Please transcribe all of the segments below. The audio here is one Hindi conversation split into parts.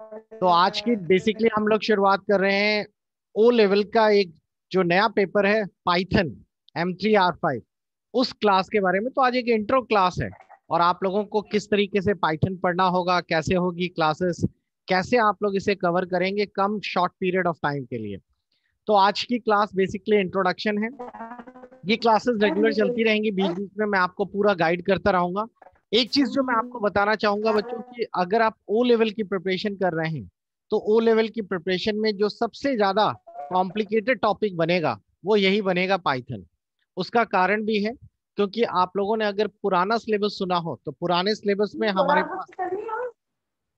तो आज की बेसिकली हम लोग शुरुआत कर रहे हैं ओ लेवल का एक जो नया पेपर है Python M three R five उस क्लास के बारे में तो आज एक इंट्रो क्लास है और आप लोगों को किस तरीके से पाइथन पढ़ना होगा कैसे होगी क्लासेस कैसे आप लोग इसे कवर करेंगे कम शॉर्ट पीरियड ऑफ टाइम के लिए तो आज की क्लास बेसिकली इंट्रोडक्शन है ये क्लासेस रेगुलर चलती रहेंगी बीच बीच में मैं आपको पूरा गाइड करता रहूंगा एक चीज जो मैं आपको बताना चाहूंगा बच्चों की अगर आप ओ लेवल की प्रिपरेशन कर रहे हैं तो ओ लेवल की प्रिपरेशन में जो सबसे ज्यादा कॉम्प्लिकेटेड टॉपिक बनेगा वो यही बनेगा पाइथन उसका कारण भी है क्योंकि आप लोगों ने अगर पुराना सिलेबस सुना हो तो पुराने सिलेबस में हमारे पास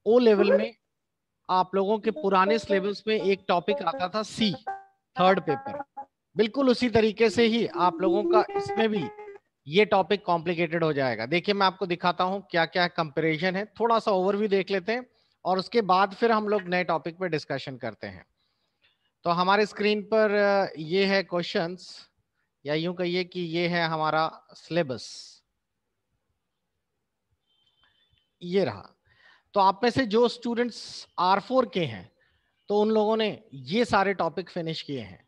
ओ तो लेवल में आप लोगों के पुराने सिलेबस में एक टॉपिक आता था सी थर्ड पेपर बिल्कुल उसी तरीके से ही आप लोगों का इसमें भी ये टॉपिक कॉम्प्लिकेटेड हो जाएगा देखिए मैं आपको दिखाता हूँ क्या क्या कंपेरिजन है थोड़ा सा ओवरव्यू देख लेते हैं और उसके बाद फिर हम लोग नए टॉपिक पर डिस्कशन करते हैं तो हमारे स्क्रीन पर ये है क्वेश्चन या यूं कहिए कि ये है हमारा सिलेबस ये रहा तो आप में से जो स्टूडेंट्स आर फोर के हैं तो उन लोगों ने ये सारे टॉपिक फिनिश किए हैं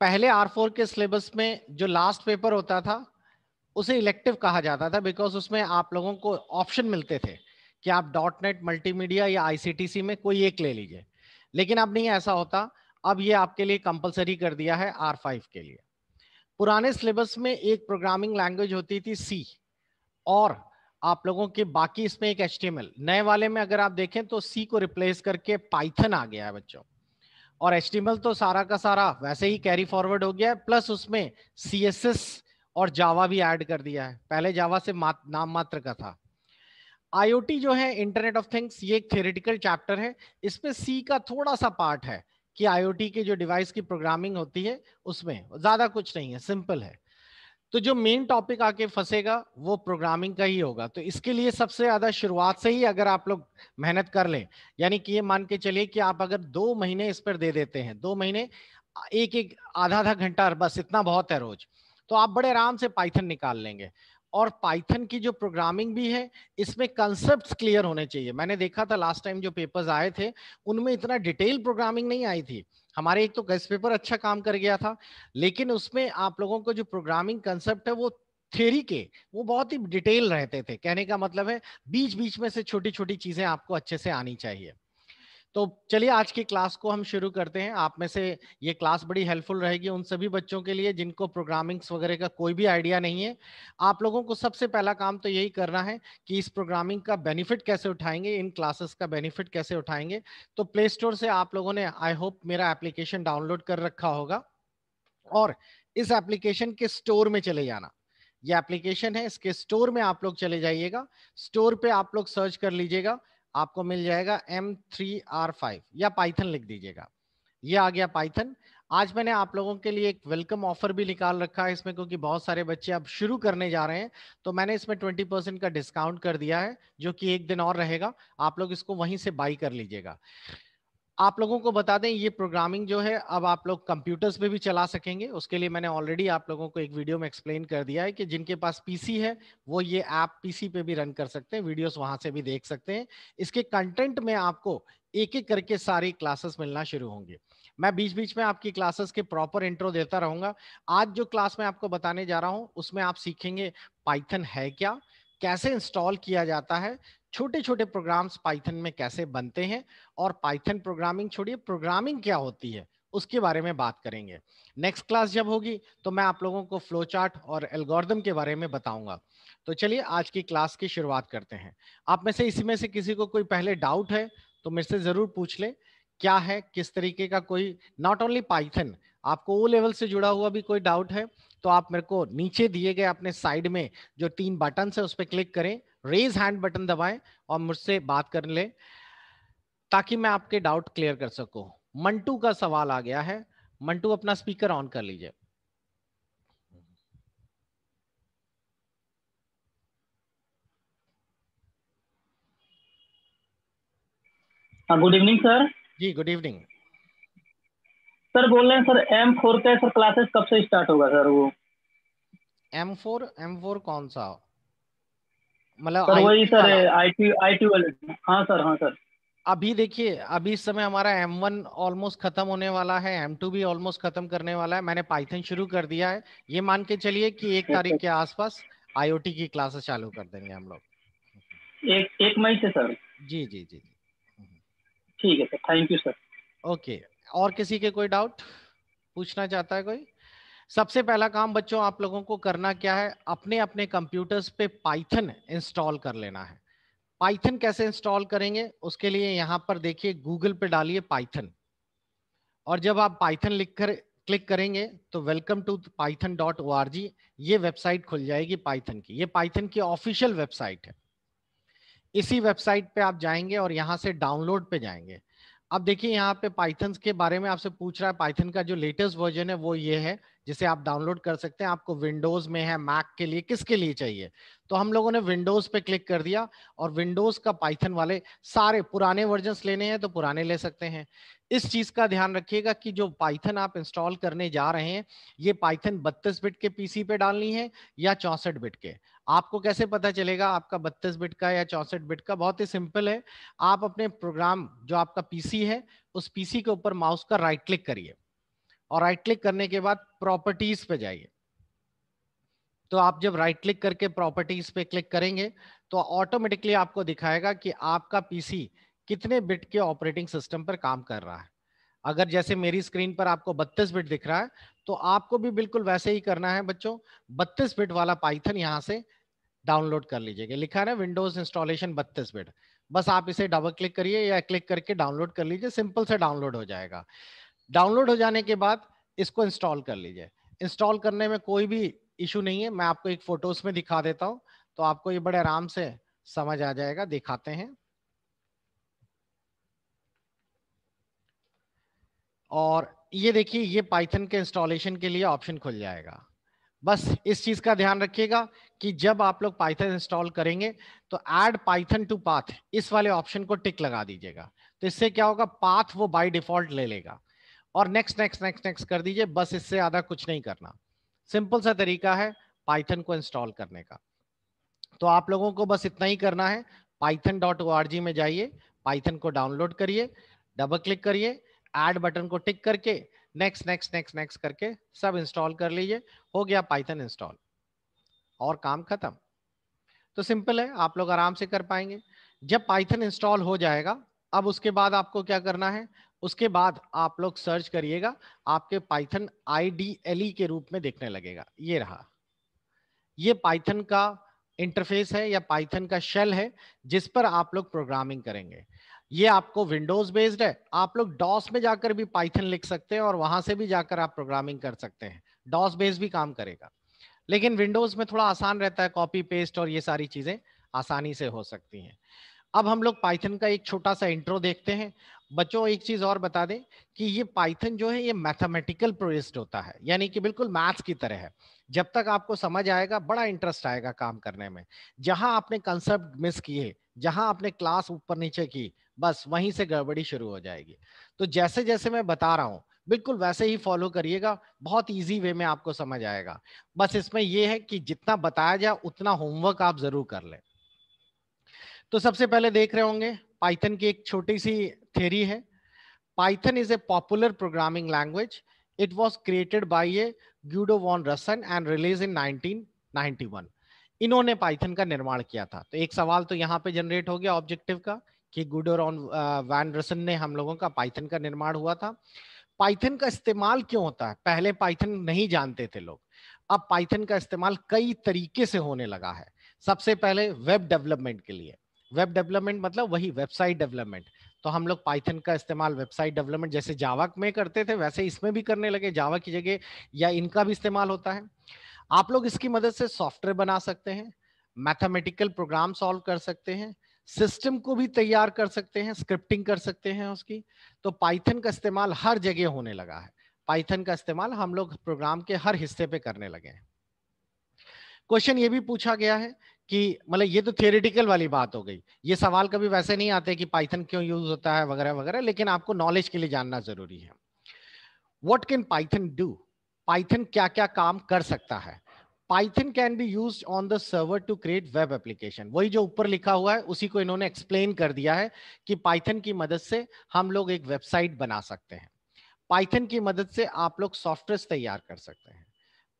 पहले आर फोर के सिलेबस में जो लास्ट पेपर होता था उसे इलेक्टिव कहा जाता था बिकॉज उसमें आप लोगों को ऑप्शन मिलते थे कि आप डॉट नेट मल्टीमीडिया या आईसीटीसी में कोई एक ले लीजिए लेकिन अब नहीं ऐसा होता अब ये आपके लिए कंपलसरी कर दिया है आर फाइव के लिए पुराने सिलेबस में एक प्रोग्रामिंग लैंग्वेज होती थी सी और आप लोगों के बाकी इसमें एक एच नए वाले में अगर आप देखें तो सी को रिप्लेस करके पाइथन आ गया है बच्चों और एच तो सारा का सारा वैसे ही कैरी फॉरवर्ड हो गया है प्लस उसमें सी और जावा भी ऐड कर दिया है पहले जावा से मात, नाम मात्र का था आईओटी जो है इंटरनेट ऑफ थिंग्स ये एक थेरेटिकल चैप्टर है इसमें सी का थोड़ा सा पार्ट है कि आईओटी के जो डिवाइस की प्रोग्रामिंग होती है उसमें ज़्यादा कुछ नहीं है सिंपल है तो जो मेन टॉपिक आके फंसेगा वो प्रोग्रामिंग का ही होगा तो इसके लिए सबसे ज़्यादा शुरुआत से ही अगर आप लोग मेहनत कर लें यानी कि ये मान के चलिए कि आप अगर दो महीने इस पर दे देते हैं दो महीने एक एक आधा आधा घंटा बस इतना बहुत है रोज़ तो आप बड़े आराम से पाइथन निकाल लेंगे और पाइथन की जो प्रोग्रामिंग भी है इसमें कंसेप्ट क्लियर होने चाहिए मैंने देखा था लास्ट टाइम जो पेपर्स आए थे उनमें इतना डिटेल प्रोग्रामिंग नहीं आई थी हमारे एक तो गेस्ट पेपर अच्छा काम कर गया था लेकिन उसमें आप लोगों को जो प्रोग्रामिंग कंसेप्ट है वो थेरी के वो बहुत ही डिटेल रहते थे कहने का मतलब है बीच बीच में से छोटी छोटी चीजें आपको अच्छे से आनी चाहिए तो चलिए आज की क्लास को हम शुरू करते हैं आप में से ये क्लास बड़ी हेल्पफुल रहेगी उन सभी बच्चों के लिए जिनको प्रोग्रामिंग्स वगैरह का कोई भी आइडिया नहीं है आप लोगों को सबसे पहला काम तो यही करना है कि इस प्रोग्रामिंग का बेनिफिट कैसे उठाएंगे इन क्लासेस का बेनिफिट कैसे उठाएंगे तो प्ले स्टोर से आप लोगों ने आई होप मेरा एप्लीकेशन डाउनलोड कर रखा होगा और इस एप्लीकेशन के स्टोर में चले जाना ये एप्लीकेशन है इसके स्टोर में आप लोग चले जाइएगा स्टोर पे आप लोग सर्च कर लीजिएगा आपको मिल जाएगा एम थ्री आर फाइव या पाइथन लिख दीजिएगा ये आ गया पाइथन आज मैंने आप लोगों के लिए एक वेलकम ऑफर भी निकाल रखा है इसमें क्योंकि बहुत सारे बच्चे अब शुरू करने जा रहे हैं तो मैंने इसमें ट्वेंटी परसेंट का डिस्काउंट कर दिया है जो कि एक दिन और रहेगा आप लोग इसको वहीं से बाई कर लीजिएगा आप लोगों को बता दें ये प्रोग्रामिंग जो है अब आप लोग कंप्यूटर्स पे भी चला सकेंगे उसके लिए मैंने ऑलरेडी आप लोगों को एक वीडियो में एक्सप्लेन कर दिया है कि जिनके पास पीसी है वो ये ऐप पीसी पे भी रन कर सकते हैं वीडियोस वहां से भी देख सकते हैं इसके कंटेंट में आपको एक एक करके सारी क्लासेस मिलना शुरू होंगे मैं बीच बीच में आपकी क्लासेस के प्रॉपर इंट्रो देता रहूंगा आज जो क्लास में आपको बताने जा रहा हूँ उसमें आप सीखेंगे पाइथन है क्या कैसे इंस्टॉल किया जाता है छोटे छोटे प्रोग्राम्स पाइथन में कैसे बनते हैं और पाइथन प्रोग्रामिंग छोड़िए प्रोग्रामिंग क्या होती है उसके बारे में बात करेंगे नेक्स्ट क्लास जब होगी तो मैं आप लोगों को फ्लो चार्ट और एल्गोरिदम के बारे में बताऊंगा तो चलिए आज की क्लास की शुरुआत करते हैं आप में से इसी में से किसी को कोई पहले डाउट है तो मेरे से ज़रूर पूछ ले क्या है किस तरीके का कोई नॉट ओनली पाइथन आपको ओ लेवल से जुड़ा हुआ भी कोई डाउट है तो आप मेरे को नीचे दिए गए अपने साइड में जो तीन बटन है उस पर क्लिक करें रेज हैंड बटन दबाएं और मुझसे बात कर ले ताकि मैं आपके डाउट क्लियर कर सकूं मंटू का सवाल आ गया है मंटू अपना स्पीकर ऑन कर लीजिए good evening sir ji good evening sir बोल रहे हैं सर एम फोर का सर क्लासेस कब से स्टार्ट होगा सर वो एम फोर एम फोर कौन सा हो? मतलब सर वही सर आईटी आईटी वाले हाँ सर हाँ सर अभी देखिए अभी इस समय हमारा M1 ऑलमोस्ट खत्म होने वाला है M2 भी ऑलमोस्ट खत्म करने वाला है मैंने पाइथन शुरू कर दिया है ये मान के चलिए कि एक तारीख के आसपास आईओटी की क्लासेस चालू कर देंगे हम लोग एक एक मई से सर जी जी जी ठीक है sir thank you sir okay और किसी के कोई डाउट पूछना चाहता है कोई सबसे पहला काम बच्चों आप लोगों को करना क्या है अपने अपने कंप्यूटर्स पे पाइथन इंस्टॉल कर लेना है पाइथन कैसे इंस्टॉल करेंगे उसके लिए यहाँ पर देखिए गूगल पे डालिए पाइथन और जब आप पाइथन लिख कर क्लिक करेंगे तो welcome to Python dot O R G ये वेबसाइट खुल जाएगी पाइथन की ये पाइथन की ऑफिशियल वेबसाइट है इसी वेबसाइट पे आप जाएंगे और यहाँ से डाउनलोड पे जाएंगे अब देखिए यहाँ पे पाइथन के बारे में आपसे पूछ रहा है पाइथन का जो लेटेस्ट वर्जन है वो ये है जिसे आप डाउनलोड कर सकते हैं आपको विंडोज में है मैक के लिए किसके लिए चाहिए तो हम लोगों ने विंडोज पे क्लिक कर दिया और विंडोज का पाइथन वाले सारे पुराने वर्जन लेने हैं तो पुराने ले सकते हैं इस चीज का ध्यान रखिएगा कि जो पाइथन आप इंस्टॉल करने जा रहे हैं ये पाइथन बत्तीस बिट के पीसी पे डालनी है या चौसठ बिट के आपको कैसे पता चलेगा आपका बत्तीस बिट का या चौसठ बिट का बहुत ही सिंपल है आप अपने प्रोग्राम जो आपका पीसी है उस पीसी के ऊपर माउस का राइट क्लिक करिए और राइट क्लिक करने के बाद प्रॉपर्टीज पे जाइए तो आप जब राइट क्लिक करके प्रॉपर्टीज पे क्लिक करेंगे तो ऑटोमेटिकली आपको दिखाएगा कि आपका पीसी कितने बिट के ऑपरेटिंग सिस्टम पर काम कर रहा है अगर जैसे मेरी स्क्रीन पर आपको 32 बिट दिख रहा है तो आपको भी बिल्कुल वैसे ही करना है बच्चों 32 बिट वाला पाइथन यहां से डाउनलोड कर लीजिएगा लिखा है विंडोज इंस्टॉलेशन बत्तीस बिट बस आप इसे डबल क्लिक करिए या क्लिक करके डाउनलोड कर लीजिए सिंपल से डाउनलोड हो जाएगा डाउनलोड हो जाने के बाद इसको इंस्टॉल कर लीजिए इंस्टॉल करने में कोई भी इशू नहीं है मैं आपको एक फोटोज में दिखा देता हूँ तो आपको ये बड़े आराम से समझ आ जाएगा दिखाते हैं और ये देखिए ये पाइथन के इंस्टॉलेशन के लिए ऑप्शन खुल जाएगा बस इस चीज का ध्यान रखिएगा कि जब आप लोग पाइथन इंस्टॉल करेंगे तो एड पाइथन टू पाथ इस वाले ऑप्शन को टिक लगा दीजिएगा तो इससे क्या होगा पाथ वो बाय डिफॉल्ट ले लेगा और नेक्स्ट नेक्स्ट नेक्स्ट नेक्स्ट कर दीजिए बस इससे ज्यादा कुछ नहीं करना सिंपल सा तरीका है पाइथन को इंस्टॉल करने का तो आप लोगों को बस इतना ही करना है Python dot O R G में जाइए पाइथन को डाउनलोड करिए डबल क्लिक करिए ऐड बटन को टिक करके नेक्स्ट नेक्स्ट नेक्स्ट नेक्स्ट करके सब इंस्टॉल कर लीजिए हो गया पाइथन इंस्टॉल और काम खत्म तो सिंपल है आप लोग आराम से कर पाएंगे जब पाइथन इंस्टॉल हो जाएगा अब उसके बाद आपको क्या करना है उसके बाद आप लोग सर्च करिएगा आपके पाइथन आई e के रूप में देखने लगेगा ये रहा ये पाइथन का इंटरफेस है या पाइथन का शेल है जिस पर आप लोग प्रोग्रामिंग करेंगे ये आपको विंडोज बेस्ड है आप लोग डॉस में जाकर भी पाइथन लिख सकते हैं और वहां से भी जाकर आप प्रोग्रामिंग कर सकते हैं डॉस बेस्ड भी काम करेगा लेकिन विंडोज में थोड़ा आसान रहता है कॉपी पेस्ट और ये सारी चीजें आसानी से हो सकती हैं अब हम लोग पाइथन का एक छोटा सा इंट्रो देखते हैं बच्चों एक चीज और बता दें कि ये पाइथन जो है ये मैथमेटिकल प्रोजेस्ट होता है यानी कि बिल्कुल मैथ्स की तरह है जब तक आपको समझ आएगा बड़ा इंटरेस्ट आएगा काम करने में जहां आपने कंसेप्ट मिस किए जहां आपने क्लास ऊपर नीचे की बस वहीं से गड़बड़ी शुरू हो जाएगी तो जैसे जैसे मैं बता रहा हूँ बिल्कुल वैसे ही फॉलो करिएगा बहुत इजी वे में आपको समझ आएगा बस इसमें यह है कि जितना बताया जाए उतना होमवर्क आप जरूर कर लें तो सबसे पहले देख रहे होंगे पाइथन की एक छोटी सी थेरी है Python is a popular programming language it was created by a Guido van Rossum and release in nineteen इन्होंने पाइथन का निर्माण किया था तो एक सवाल तो यहाँ पे जनरेट हो गया ऑब्जेक्टिव का कि गुड और वैन रसन ने हम लोगों का पाइथन का निर्माण हुआ था पाइथन का इस्तेमाल क्यों होता है पहले पाइथन नहीं जानते थे लोग अब पाइथन का इस्तेमाल कई तरीके से होने लगा है सबसे पहले वेब डेवलपमेंट के लिए वेब डेवलपमेंट मतलब वही वेबसाइट डेवलपमेंट तो हम लोग पाइथन का इस्तेमाल वेबसाइट डेवलपमेंट जैसे जावा में करते थे वैसे इसमें भी करने लगे जावा की जगह या इनका भी इस्तेमाल होता है आप लोग इसकी मदद से सॉफ्टवेयर बना सकते हैं मैथमेटिकल प्रोग्राम सॉल्व कर सकते हैं सिस्टम को भी तैयार कर सकते हैं स्क्रिप्टिंग कर सकते हैं उसकी तो पाइथन का इस्तेमाल हर जगह होने लगा है पाइथन का इस्तेमाल हम लोग प्रोग्राम के हर हिस्से पे करने लगे हैं क्वेश्चन ये भी पूछा गया है कि मतलब ये तो थियोरिटिकल वाली बात हो गई ये सवाल कभी वैसे नहीं आते कि पाइथन क्यों यूज होता है वगैरह वगैरह लेकिन आपको नॉलेज के लिए जानना जरूरी है what can Python do Python क्या क्या काम कर सकता है Python can be use on the server to create web application वही जो ऊपर लिखा हुआ है उसी को इन्होंने एक्सप्लेन कर दिया है कि पाइथन की मदद से हम लोग एक वेबसाइट बना सकते हैं पाइथन की मदद से आप लोग सॉफ्टवेयर तैयार कर सकते हैं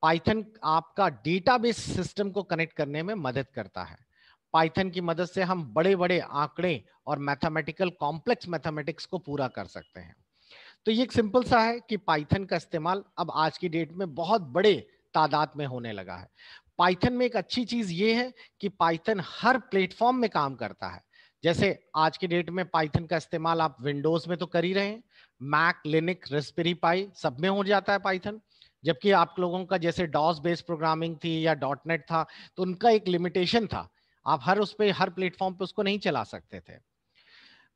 पाइथन आपका डेटाबेस सिस्टम को कनेक्ट करने में मदद करता है पाइथन की मदद से हम बड़े बड़े आंकड़े और मैथमेटिकल कॉम्प्लेक्स मैथमेटिक्स को पूरा कर सकते हैं तो ये एक सिंपल सा है कि पाइथन का इस्तेमाल अब आज की डेट में बहुत बड़े तादाद में होने लगा है पाइथन में एक अच्छी चीज ये है कि पाइथन हर प्लेटफॉर्म में काम करता है जैसे आज के डेट में पाइथन का इस्तेमाल आप विंडोज में तो कर ही रहे हैं मैक लिनिक रेस्पेरी पाई सब में हो जाता है पाइथन जबकि आप लोगों का जैसे डॉस बेस्ड प्रोग्रामिंग थी या डॉट नेट था तो उनका एक लिमिटेशन था आप हर उस पर हर प्लेटफॉर्म पे उसको नहीं चला सकते थे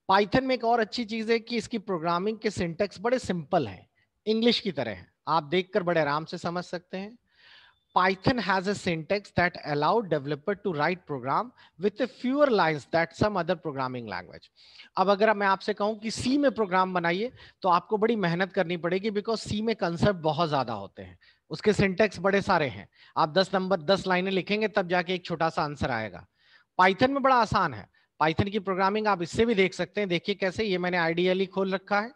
पाइथन में एक और अच्छी चीज है कि इसकी प्रोग्रामिंग के सिंटेक्स बड़े सिंपल हैं इंग्लिश की तरह हैं आप देखकर बड़े आराम से समझ सकते हैं Python has a syntax that allow developer to write program with a fewer lines that some other programming language. अब अगर मैं आपसे कहूं कि C में प्रोग्राम बनाइए तो आपको बड़ी मेहनत करनी पड़ेगी बिकॉज C में कंसेप्ट बहुत ज्यादा होते हैं उसके सिंटेक्स बड़े सारे हैं आप 10 नंबर 10 लाइनें लिखेंगे तब जाके एक छोटा सा आंसर आएगा पाइथन में बड़ा आसान है पाइथन की प्रोग्रामिंग आप इससे भी देख सकते हैं देखिए कैसे ये मैंने आइडियली खोल रखा है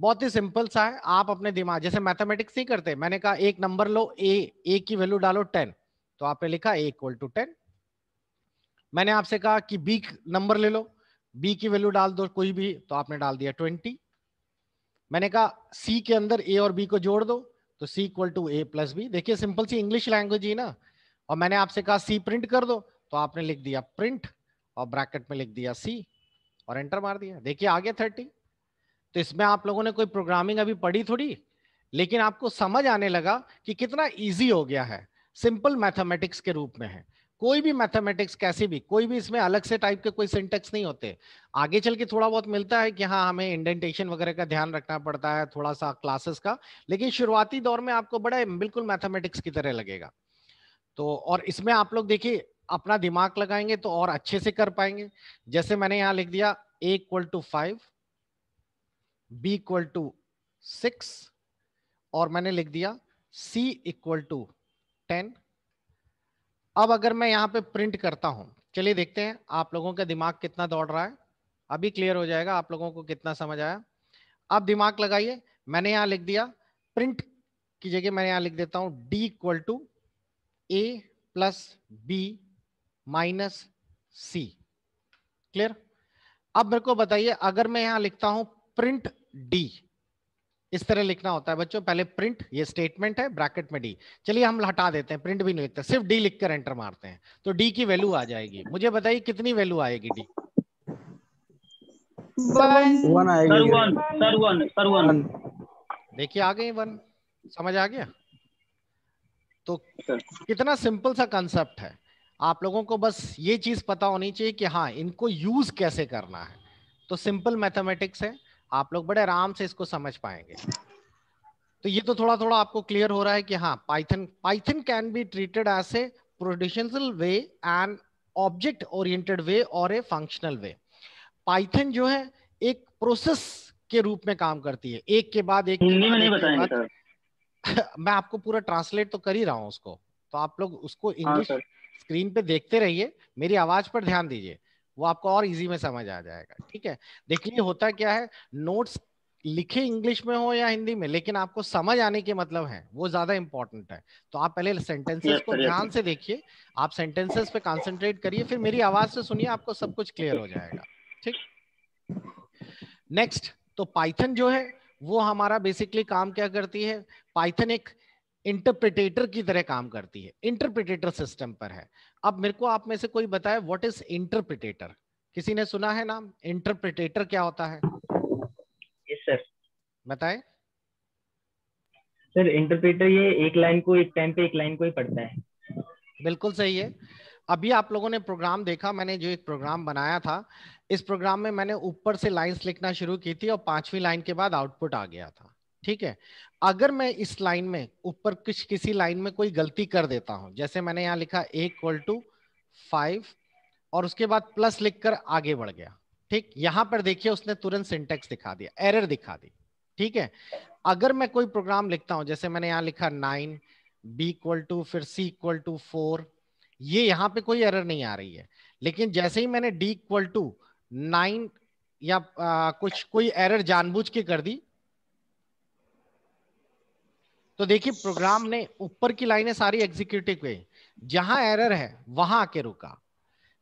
बहुत ही सिंपल सा है आप अपने दिमाग जैसे मैथमेटिक्स नहीं करते मैंने कहा एक नंबर लो ए ए की वैल्यू डालो टेन तो आपने लिखा ए इक्वल टू टेन मैंने आपसे कहा कि बी नंबर ले लो बी की वैल्यू डाल दो कोई भी तो आपने डाल दिया ट्वेंटी मैंने कहा सी के अंदर ए और बी को जोड़ दो तो C equal to A plus B देखिए सिंपल सी इंग्लिश लैंग्वेज ही ना और मैंने आपसे कहा सी प्रिंट कर दो तो आपने लिख दिया प्रिंट और ब्रैकेट में लिख दिया सी और एंटर मार दिया देखिए आ गया थर्टी तो इसमें आप लोगों ने कोई प्रोग्रामिंग अभी पढ़ी थोड़ी लेकिन आपको समझ आने लगा कि कितना ईजी हो गया है सिंपल मैथमेटिक्स के रूप में है कोई भी मैथमेटिक्स कैसे भी कोई भी इसमें अलग से टाइप के कोई सिंटेक्स नहीं होते आगे चल के थोड़ा बहुत मिलता है कि हाँ हमें इंडेंटेशन वगैरह का ध्यान रखना पड़ता है थोड़ा सा क्लासेस का लेकिन शुरुआती दौर में आपको बड़ा बिल्कुल मैथमेटिक्स की तरह लगेगा तो और इसमें आप लोग देखिए अपना दिमाग लगाएंगे तो और अच्छे से कर पाएंगे जैसे मैंने यहाँ लिख दिया एक equal to five b equal to six और मैंने लिख दिया सी इक्वल टू टेन अब अगर मैं यहां पे प्रिंट करता हूं चलिए देखते हैं आप लोगों का दिमाग कितना दौड़ रहा है अभी क्लियर हो जाएगा आप लोगों को कितना समझ आया अब दिमाग लगाइए मैंने यहां लिख दिया प्रिंट की जगह मैं यहां लिख देता हूं D equal to A plus B minus C clear अब मेरे को बताइए अगर मैं यहां लिखता हूं प्रिंट डी इस तरह लिखना होता है बच्चों पहले प्रिंट ये स्टेटमेंट है ब्रैकेट में डी चलिए हम हटा देते हैं प्रिंट भी नहीं लिखते सिर्फ डी लिखकर एंटर मारते हैं तो डी की वैल्यू आ जाएगी मुझे बताइए कितनी वैल्यू आएगी डी देखिए आ गई वन समझ आ गया तो कितना सिंपल सा कंसेप्ट है आप लोगों को बस ये चीज पता होनी चाहिए कि हाँ इनको यूज कैसे करना है तो सिंपल मैथमेटिक्स है आप लोग बड़े आराम से इसको समझ पाएंगे तो ये तो थोड़ा थोड़ा आपको क्लियर हो रहा है कि हाँ Python Python can be treated as a procedural way and object oriented way और ए फंक्शनल वे पाइथन जो है एक प्रोसेस के रूप में काम करती है एक के बाद एक हिंदी में नहीं बताएंगे मैं आपको पूरा ट्रांसलेट तो कर ही रहा हूँ उसको तो आप लोग उसको इंग्लिश हाँ, स्क्रीन पे देखते रहिए मेरी आवाज पर ध्यान दीजिए वो आपको और इजी में समझ आ जाएगा ठीक है देखिए होता क्या है नोट्स लिखे इंग्लिश में हो या हिंदी में लेकिन आपको समझ आने के मतलब है वो ज्यादा इंपॉर्टेंट है तो आप पहले सेंटेंसेस को ध्यान से देखिए आप सेंटेंसेस पे कॉन्सेंट्रेट करिए फिर मेरी आवाज से सुनिए आपको सब कुछ क्लियर हो जाएगा ठीक नेक्स्ट तो पाइथन जो है वो हमारा बेसिकली काम क्या करती है पाइथन एक इंटरप्रिटेटर की तरह काम करती है इंटरप्रिटेटर सिस्टम पर है अब मेरे को आप में से कोई बताए व्हाट इज इंटरप्रिटेटर किसी ने सुना है नाम इंटरप्रिटेटर क्या होता है बताए सर इंटरप्रेटर ये एक लाइन को एक टाइम पे एक लाइन को ही पढ़ता है बिल्कुल सही है अभी आप लोगों ने प्रोग्राम देखा मैंने जो एक प्रोग्राम बनाया था इस प्रोग्राम में मैंने ऊपर से लाइंस लिखना शुरू की थी और पांचवी लाइन के बाद आउटपुट आ गया था ठीक है अगर मैं इस लाइन में ऊपर किस किसी लाइन में कोई गलती कर देता हूं जैसे मैंने यहां लिखा ए इक्वल टू फाइव और उसके बाद प्लस लिखकर आगे बढ़ गया ठीक यहां पर देखिए उसने तुरंत सिंटेक्स दिखा दिया एरर दिखा दी ठीक है अगर मैं कोई प्रोग्राम लिखता हूं जैसे मैंने यहाँ लिखा नाइन बी इक्वल टू फिर सी इक्वल टू फोर ये यहाँ पे कोई एरर नहीं आ रही है लेकिन जैसे ही मैंने डी इक्वल टू नाइन या आ, कुछ कोई एरर जानबूझ के कर दी तो देखिए प्रोग्राम ने ऊपर की लाइनें सारी एग्जीक्यूटिव हुई जहां एरर है वहां आके रुका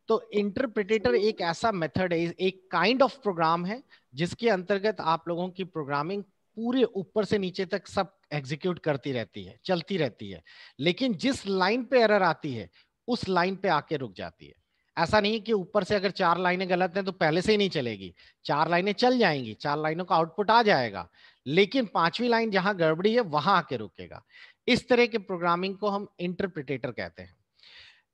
तो इंटरप्रिटेटर एक ऐसा मेथड है एक काइंड ऑफ प्रोग्राम है जिसके अंतर्गत आप लोगों की प्रोग्रामिंग पूरे ऊपर से नीचे तक सब एग्जीक्यूट करती रहती है चलती रहती है लेकिन जिस लाइन पे एरर आती है उस लाइन पे आके रुक जाती है ऐसा नहीं कि ऊपर से अगर चार लाइनें गलत हैं तो पहले से ही नहीं चलेगी चार लाइनें चल जाएंगी चार लाइनों का आउटपुट आ जाएगा लेकिन पांचवी लाइन जहां गड़बड़ी है वहां आके रुकेगा इस तरह के प्रोग्रामिंग को हम इंटरप्रिटेटर कहते हैं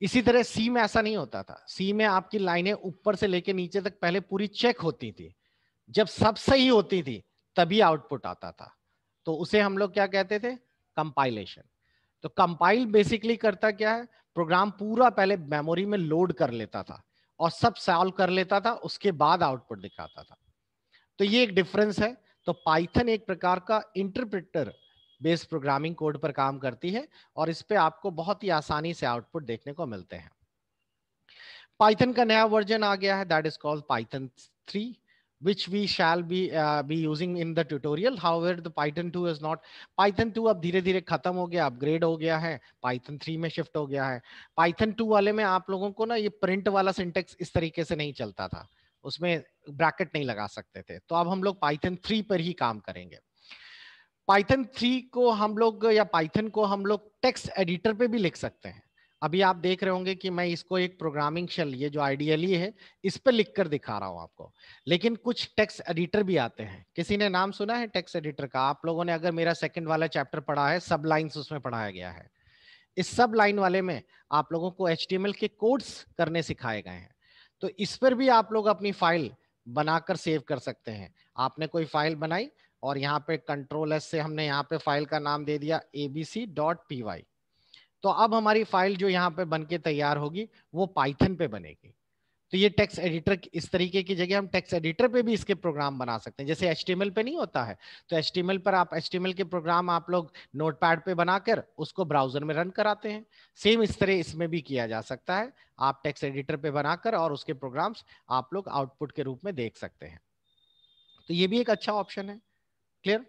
इसी तरह सी में ऐसा नहीं होता था सी में आपकी लाइनें ऊपर से लेके नीचे तक पहले पूरी चेक होती थी जब सब सही होती थी तभी आउटपुट आता था तो उसे हम लोग क्या कहते थे कंपाइलेशन तो कंपाइल बेसिकली करता क्या है प्रोग्राम पूरा पहले मेमोरी में लोड कर लेता था और सब सॉल्व कर लेता था उसके बाद आउटपुट दिखाता था तो ये एक डिफरेंस है तो पाइथन एक प्रकार का इंटरप्रिटर बेस्ड प्रोग्रामिंग कोड पर काम करती है और इस पे आपको बहुत ही आसानी से आउटपुट देखने को मिलते हैं पाइथन का नया वर्जन आ गया है that is called Python three which we shall be uh, be using in the tutorial however the python 2 is not python 2 अब धीरे धीरे खत्म हो गया अपग्रेड हो गया है python 3 में शिफ्ट हो गया है python 2 वाले में आप लोगों को ना ये प्रिंट वाला सिंटेक्स इस तरीके से नहीं चलता था उसमें ब्रैकेट नहीं लगा सकते थे तो अब हम लोग पाइथन थ्री पर ही काम करेंगे पाइथन थ्री को हम लोग या पाइथन को हम लोग टेक्स्ट एडिटर पे भी लिख सकते हैं अभी आप देख रहे होंगे कि मैं इसको एक प्रोग्रामिंग शेल ये जो आइडियली है इस पर लिख कर दिखा रहा हूँ आपको लेकिन कुछ टेक्स्ट एडिटर भी आते हैं किसी ने नाम सुना है टेक्स्ट एडिटर का आप लोगों ने अगर मेरा सेकंड वाला चैप्टर पढ़ा है सब लाइन उसमें पढ़ाया गया है इस सब लाइन वाले में आप लोगों को एच के कोड्स करने सिखाए गए हैं तो इस पर भी आप लोग अपनी फाइल बनाकर सेव कर सकते हैं आपने कोई फाइल बनाई और यहाँ पे कंट्रोल एस से हमने यहाँ पे फाइल का नाम दे दिया ए वाई तो अब हमारी फाइल जो यहाँ पे बन के तैयार होगी वो पाइथन पे बनेगी तो ये टेक्स्ट एडिटर इस तरीके की जगह हम टेक्स्ट एडिटर पे भी इसके प्रोग्राम बना सकते हैं जैसे एच पे नहीं होता है तो एच पर आप एच के प्रोग्राम आप लोग नोटपैड पे बनाकर उसको ब्राउजर में रन कराते हैं सेम इस तरह इसमें भी किया जा सकता है आप टेक्स एडिटर पे बनाकर और उसके प्रोग्राम्स आप लोग आउटपुट के रूप में देख सकते हैं तो ये भी एक अच्छा ऑप्शन है clear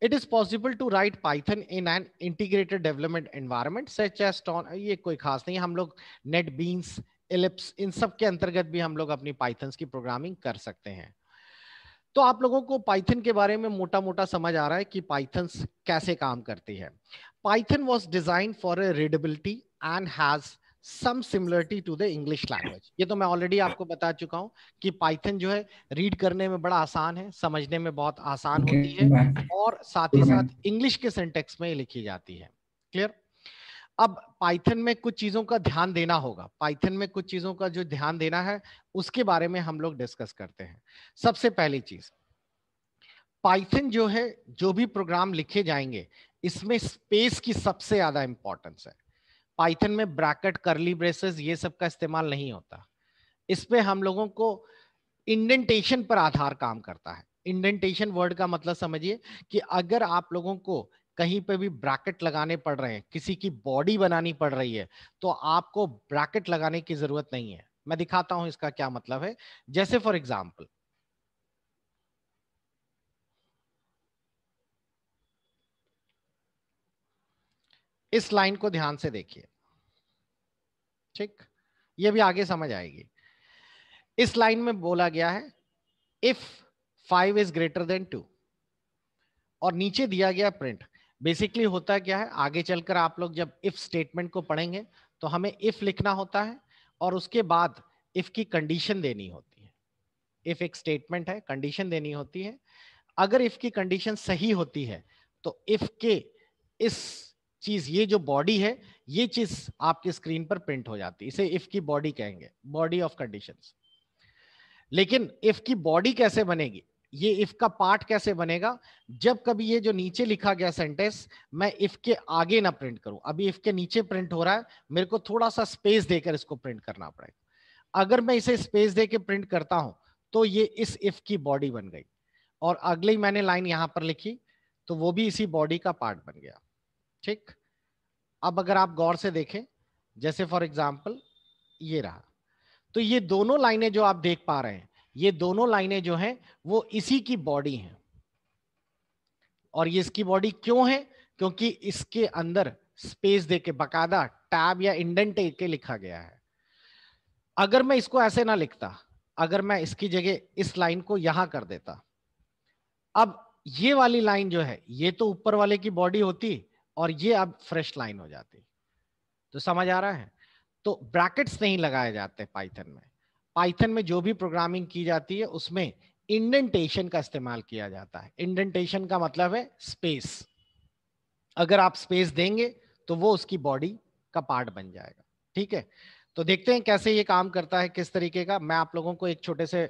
it is possible to write python in an integrated development environment such as टॉन ye koi khas nahi hum log NetBeans Eclipse इन सब के अंतर्गत भी हम लोग अपनी पाइथन की प्रोग्रामिंग कर सकते हैं तो आप लोगों को पाइथन के बारे में मोटा मोटा समझ आ रहा है कि पाइथन कैसे काम करती है Python was design for a readability and has some similarity to the English language ये तो मैं ऑलरेडी आपको बता चुका हूँ कि पाइथन जो है रीड करने में बड़ा आसान है समझने में बहुत आसान okay, होती है और साथ तो ही साथ इंग्लिश के सेंटेक्स में लिखी जाती है क्लियर अब पाइथन में कुछ चीजों का ध्यान देना होगा पाइथन में कुछ चीजों का जो ध्यान देना है उसके बारे में हम लोग डिस्कस करते हैं सबसे पहली चीज पाइथन जो है जो भी प्रोग्राम लिखे जाएंगे इसमें स्पेस की सबसे ज्यादा इंपॉर्टेंस है पाइथन में ब्रैकेट करली ब्रेसेस ये सब का इस्तेमाल नहीं होता इस पे हम लोगों को इंडेंटेशन पर आधार काम करता है इंडेंटेशन वर्ड का मतलब समझिए कि अगर आप लोगों को कहीं पे भी ब्रैकेट लगाने पड़ रहे हैं किसी की बॉडी बनानी पड़ रही है तो आपको ब्रैकेट लगाने की जरूरत नहीं है मैं दिखाता हूं इसका क्या मतलब है जैसे फॉर एग्जाम्पल इस लाइन को ध्यान से देखिए ठीक ये भी आगे समझ आएगी इस लाइन में बोला गया है if five is greater than two और नीचे दिया गया प्रिंट बेसिकली होता क्या है आगे चलकर आप लोग जब इफ स्टेटमेंट को पढ़ेंगे तो हमें इफ लिखना होता है और उसके बाद इफ की कंडीशन देनी होती है इफ एक स्टेटमेंट है कंडीशन देनी होती है अगर इफ की कंडीशन सही होती है तो इफ के इस चीज ये जो बॉडी है ये चीज आपके स्क्रीन पर प्रिंट हो जाती है इसे इफ की बॉडी कहेंगे बॉडी ऑफ कंडीशन लेकिन इफ की बॉडी कैसे बनेगी ये इफ का पार्ट कैसे बनेगा जब कभी ये जो नीचे लिखा गया सेंटेंस मैं इफ के आगे ना प्रिंट करूं अभी इफ के नीचे प्रिंट हो रहा है मेरे को थोड़ा सा स्पेस देकर इसको प्रिंट करना पड़ेगा अगर मैं इसे स्पेस दे के प्रिंट करता हूं तो ये इस इफ की बॉडी बन गई और अगली मैंने लाइन यहां पर लिखी तो वो भी इसी बॉडी का पार्ट बन गया ठीक अब अगर आप गौर से देखें जैसे फॉर एग्जाम्पल ये रहा तो ये दोनों लाइनें जो आप देख पा रहे हैं ये दोनों लाइनें जो हैं वो इसी की बॉडी हैं और ये इसकी बॉडी क्यों है क्योंकि इसके अंदर स्पेस देके बकायदा टैब या इंडेंट के लिखा गया है अगर मैं इसको ऐसे ना लिखता अगर मैं इसकी जगह इस लाइन को यहां कर देता अब ये वाली लाइन जो है ये तो ऊपर वाले की बॉडी होती और ये अब फ्रेश लाइन हो जाती तो समझ आ रहा है तो ब्रैकेट्स नहीं लगाए जाते पाइथन में पाइथन में जो भी प्रोग्रामिंग की जाती है उसमें इंडेंटेशन का इस्तेमाल किया जाता है इंडेंटेशन का मतलब है स्पेस अगर आप स्पेस देंगे तो वो उसकी बॉडी का पार्ट बन जाएगा ठीक है तो देखते हैं कैसे ये काम करता है किस तरीके का मैं आप लोगों को एक छोटे से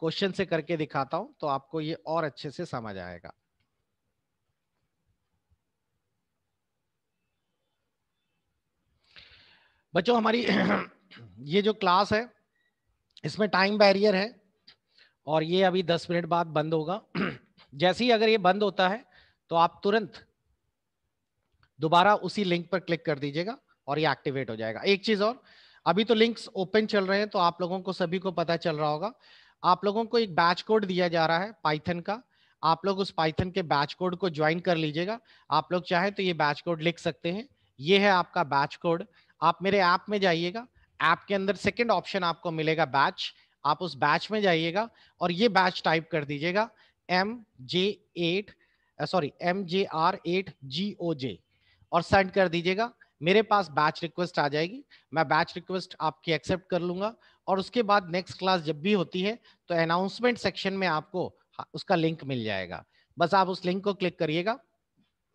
क्वेश्चन से करके दिखाता हूं तो आपको ये और अच्छे से समझ आएगा बच्चों हमारी ये जो क्लास है इसमें टाइम बैरियर है और ये अभी दस मिनट बाद बंद होगा जैसे ही अगर ये बंद होता है तो आप तुरंत दोबारा उसी लिंक पर क्लिक कर दीजिएगा और ये एक्टिवेट हो जाएगा एक चीज़ और अभी तो लिंक्स ओपन चल रहे हैं तो आप लोगों को सभी को पता चल रहा होगा आप लोगों को एक बैच कोड दिया जा रहा है पाइथन का आप लोग उस पाइथन के बैच कोड को ज्वाइन कर लीजिएगा आप लोग चाहे तो ये बैच कोड लिख सकते हैं ये है आपका बैच कोड आप मेरे ऐप में जाइएगा ऐप के अंदर सेकंड ऑप्शन आपको मिलेगा बैच आप उस बैच में जाइएगा और ये बैच टाइप कर दीजिएगा M J eight sorry M J R eight G O J और सेंड कर दीजिएगा मेरे पास बैच रिक्वेस्ट आ जाएगी मैं बैच रिक्वेस्ट आपकी एक्सेप्ट कर लूंगा और उसके बाद नेक्स्ट क्लास जब भी होती है तो अनाउंसमेंट सेक्शन में आपको उसका लिंक मिल जाएगा बस आप उस लिंक को क्लिक करिएगा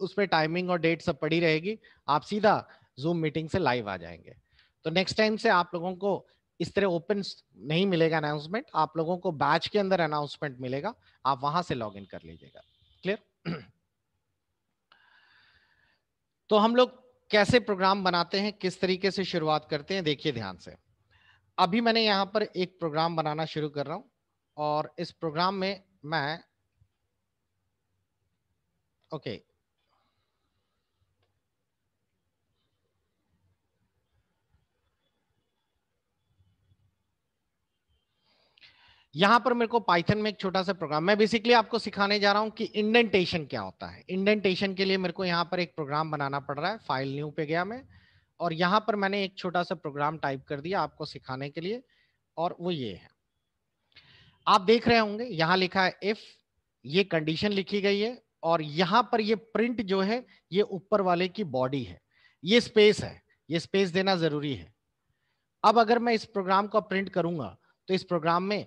उस पर टाइमिंग और डेट सब पड़ी रहेगी आप सीधा जूम मीटिंग से लाइव आ जाएंगे तो नेक्स्ट टाइम से आप लोगों को इस तरह ओपन नहीं मिलेगा अनाउंसमेंट आप लोगों को बैच के अंदर अनाउंसमेंट मिलेगा आप वहां से लॉग इन कर लीजिएगा क्लियर तो हम लोग कैसे प्रोग्राम बनाते हैं किस तरीके से शुरुआत करते हैं देखिए ध्यान से अभी मैंने यहाँ पर एक प्रोग्राम बनाना शुरू कर रहा हूँ और इस प्रोग्राम में मैं ओके okay, यहां पर मेरे को पाइथन में एक छोटा सा प्रोग्राम मैं बेसिकली आपको सिखाने जा रहा हूं कि इंडेंटेशन क्या होता है इंडेंटेशन के लिए मेरे को यहां पर एक प्रोग्राम बनाना पड़ रहा है फाइल न्यू पे गया मैं और यहां पर मैंने एक छोटा सा प्रोग्राम टाइप कर दिया आपको सिखाने के लिए और वो ये है आप देख रहे होंगे यहाँ लिखा है इफ ये कंडीशन लिखी गई है और यहाँ पर ये प्रिंट जो है ये ऊपर वाले की बॉडी है ये स्पेस है ये स्पेस देना जरूरी है अब अगर मैं इस प्रोग्राम को प्रिंट करूंगा तो इस प्रोग्राम में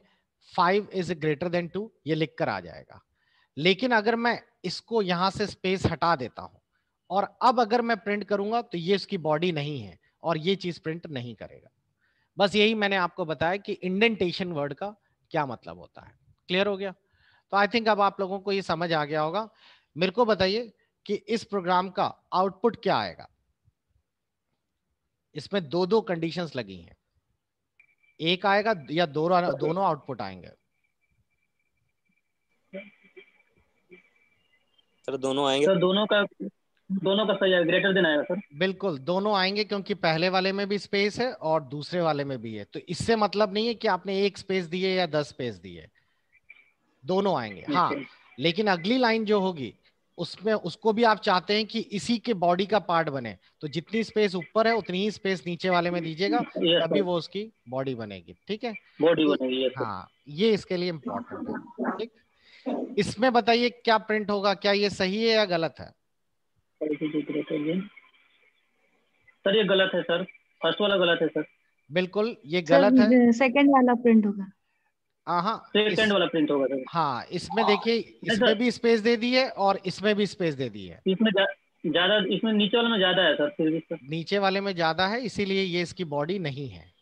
five is greater than two ये लिख कर आ जाएगा लेकिन अगर मैं इसको यहां से स्पेस हटा देता हूं और अब अगर मैं प्रिंट करूंगा तो ये इसकी बॉडी नहीं है और ये चीज प्रिंट नहीं करेगा बस यही मैंने आपको बताया कि इंडेंटेशन वर्ड का क्या मतलब होता है क्लियर हो गया तो आई थिंक अब आप लोगों को ये समझ आ गया होगा मेरे को बताइए कि इस प्रोग्राम का आउटपुट क्या आएगा इसमें दो दो कंडीशंस लगी हैं एक आएगा या दो दोनों आउटपुट आएंगे सर दोनों आएंगे सर दोनों का दोनों का सही है ग्रेटर देन आएगा सर बिल्कुल दोनों आएंगे क्योंकि पहले वाले में भी स्पेस है और दूसरे वाले में भी है तो इससे मतलब नहीं है कि आपने एक स्पेस दिए या दस स्पेस दिए दोनों आएंगे हाँ लेकिन अगली लाइन जो होगी उसमें उसको भी आप चाहते हैं कि इसी के बॉडी का पार्ट बने तो जितनी स्पेस ऊपर है उतनी ही स्पेस नीचे वाले में दीजिएगा तभी वो उसकी बॉडी बनेगी ठीक है बॉडी बनेगी हाँ ये इसके लिए इम्पोर्टेंट है ठीक इसमें बताइए क्या प्रिंट होगा क्या ये सही है या गलत है सर ये गलत है सर फर्स्ट वाला गलत है सर बिल्कुल ये गलत है सेकंड वाला प्रिंट होगा हाँ, हाँ वाला प्रिंट होगा सर तो। हाँ इसमें हाँ। देखिए इसमें भी स्पेस दे दी है और इसमें भी स्पेस दे दी है इसमें ज्यादा इसमें नीचे वाले में ज्यादा है सर फिर भी तो। नीचे वाले में ज्यादा है इसीलिए ये इसकी बॉडी नहीं है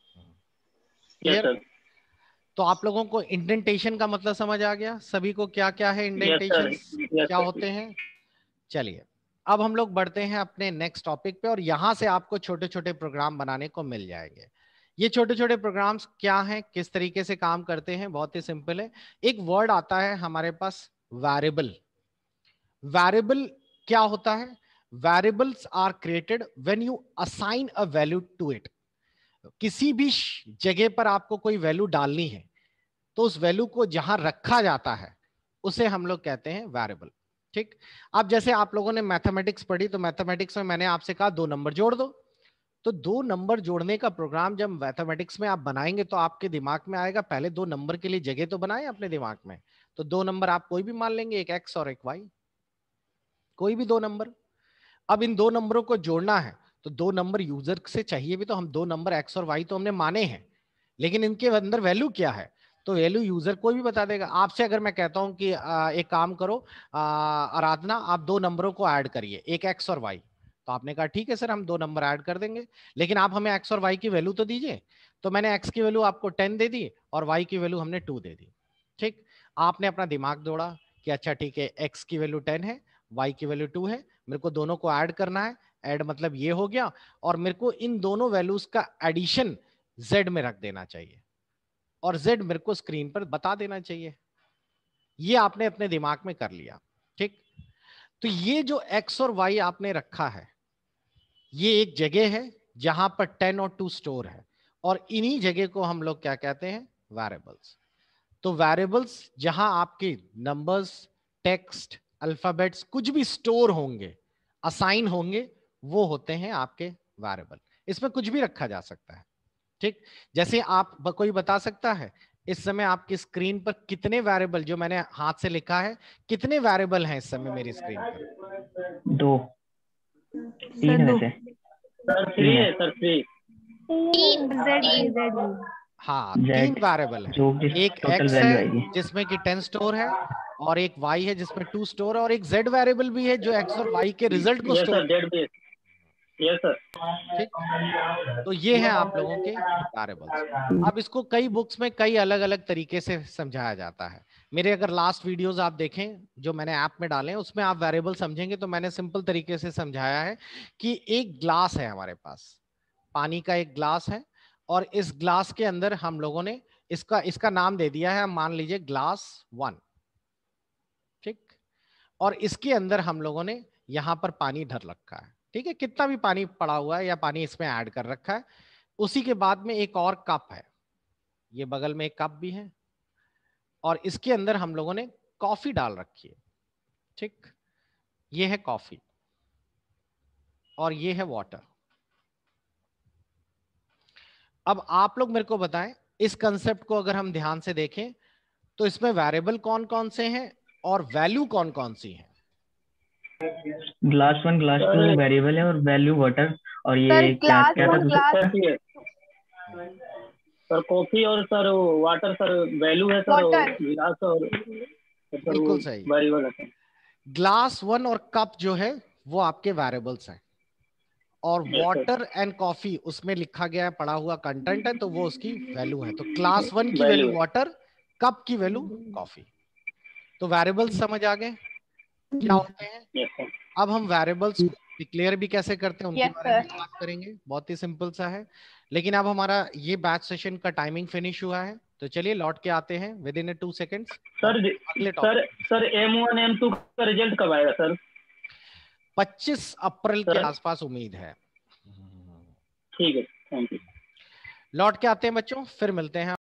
तो आप लोगों को इंडेंटेशन का मतलब समझ आ गया सभी को क्या क्या है इंडेंटेशन क्या होते हैं चलिए अब हम लोग बढ़ते हैं अपने नेक्स्ट टॉपिक पे और यहाँ से आपको छोटे छोटे प्रोग्राम बनाने को मिल जाएंगे ये छोटे छोटे प्रोग्राम्स क्या हैं किस तरीके से काम करते हैं बहुत ही सिंपल है एक वर्ड आता है हमारे पास वेरिएबल वेरिएबल क्या होता है variables are created when you assign a value to it किसी भी जगह पर आपको कोई वैल्यू डालनी है तो उस वैल्यू को जहां रखा जाता है उसे हम लोग कहते हैं वेरिएबल ठीक अब जैसे आप लोगों ने मैथमेटिक्स पढ़ी तो मैथमेटिक्स में मैंने आपसे कहा दो नंबर जोड़ दो तो दो नंबर जोड़ने का प्रोग्राम जब मैथमेटिक्स में आप बनाएंगे तो आपके दिमाग में आएगा पहले दो नंबर के लिए जगह तो बनाए अपने दिमाग में तो दो नंबर आप कोई भी मान लेंगे एक एक्स और एक वाई कोई भी दो नंबर अब इन दो नंबरों को जोड़ना है तो दो नंबर यूजर से चाहिए भी तो हम दो नंबर एक्स और वाई तो हमने माने हैं लेकिन इनके अंदर वैल्यू क्या है तो वैल्यू यूजर कोई भी बता देगा आपसे अगर मैं कहता हूं कि एक काम करो आराधना आप दो नंबरों को ऐड करिए एक एक्स और वाई तो आपने कहा ठीक है सर हम दो नंबर ऐड कर देंगे लेकिन आप हमें एक्स और वाई की वैल्यू तो दीजिए तो मैंने एक्स की वैल्यू आपको टेन दे दी और वाई की वैल्यू हमने टू दे दी ठीक आपने अपना दिमाग दौड़ा कि अच्छा ठीक है एक्स की वैल्यू टेन है वाई की वैल्यू टू है मेरे को दोनों को ऐड करना है ऐड मतलब ये हो गया और मेरे को इन दोनों वैल्यूज का एडिशन जेड में रख देना चाहिए और जेड मेरे को स्क्रीन पर बता देना चाहिए ये आपने अपने दिमाग में कर लिया ठीक तो ये जो एक्स और वाई आपने रखा है ये एक जगह है जहां पर टेन और टू स्टोर है और इन्हीं जगह को हम लोग क्या कहते हैं वेरेबल्स तो वेरेबल्स जहां आपके नंबर्स टेक्स्ट अल्फाबेट्स कुछ भी स्टोर होंगे असाइन होंगे वो होते हैं आपके वेरेबल इसमें कुछ भी रखा जा सकता है ठीक जैसे आप कोई बता सकता है इस समय आपकी स्क्रीन पर कितने वेरेबल जो मैंने हाथ से लिखा है कितने वेरेबल हैं इस समय मेरी स्क्रीन पर दो तीन में से हाँ तीन वेरिएबल है एक एक्स है जिसमें कि टेन स्टोर है और एक वाई है जिसमें टू स्टोर है और एक जेड वेरिएबल भी है जो एक्स और वाई के रिजल्ट को स्टोर ठीक तो ये है आप लोगों के वेरिएबल्स हम्म। अब इसको कई बुक्स में कई अलग अलग तरीके से समझाया जाता है मेरे अगर लास्ट वीडियोस आप देखें जो मैंने ऐप में डाले उसमें आप वेरिएबल समझेंगे तो मैंने सिंपल तरीके से समझाया है कि एक ग्लास है हमारे पास पानी का एक ग्लास है और इस ग्लास के अंदर हम लोगों ने इसका इसका नाम दे दिया है मान लीजिए ग्लास वन ठीक और इसके अंदर हम लोगों ने यहाँ पर पानी धर रखा है ठीक है कितना भी पानी पड़ा हुआ है या पानी इसमें ऐड कर रखा है उसी के बाद में एक और कप है ये बगल में एक कप भी है और इसके अंदर हम लोगों ने कॉफी डाल रखी है ठीक ये है कॉफी और ये है वाटर अब आप लोग मेरे को बताएं इस कंसेप्ट को अगर हम ध्यान से देखें तो इसमें वेरिएबल कौन कौन से हैं और वैल्यू कौन कौन सी है glass one glass two variable है और वैल्यू वाटर और ये क्या क्या था सर कॉफी और सर वाटर सर वैल्यू है सर ग्लास और बिल्कुल सही वेरिएबल है ग्लास वन और कप जो है वो आपके वेरिएबल्स हैं और वाटर एंड कॉफी उसमें लिखा गया है पड़ा हुआ कंटेंट है तो वो उसकी वैल्यू है तो क्लास वन की वैल्यू वाटर कप की वैल्यू कॉफी तो वेरिएबल्स समझ आ गए क्या हम्म। होते हैं अब हम वेरिएबल्स डिक्लेयर भी कैसे करते हैं उनके बारे में बात करेंगे बहुत ही सिंपल सा है लेकिन अब हमारा ये बैच सेशन का टाइमिंग फिनिश हुआ है तो चलिए लौट के आते हैं within two second sir अगले sir sir M one M two का रिजल्ट कब आएगा सर पच्चीस अप्रैल के आसपास उम्मीद है ठीक है लौट के आते हैं बच्चों फिर मिलते हैं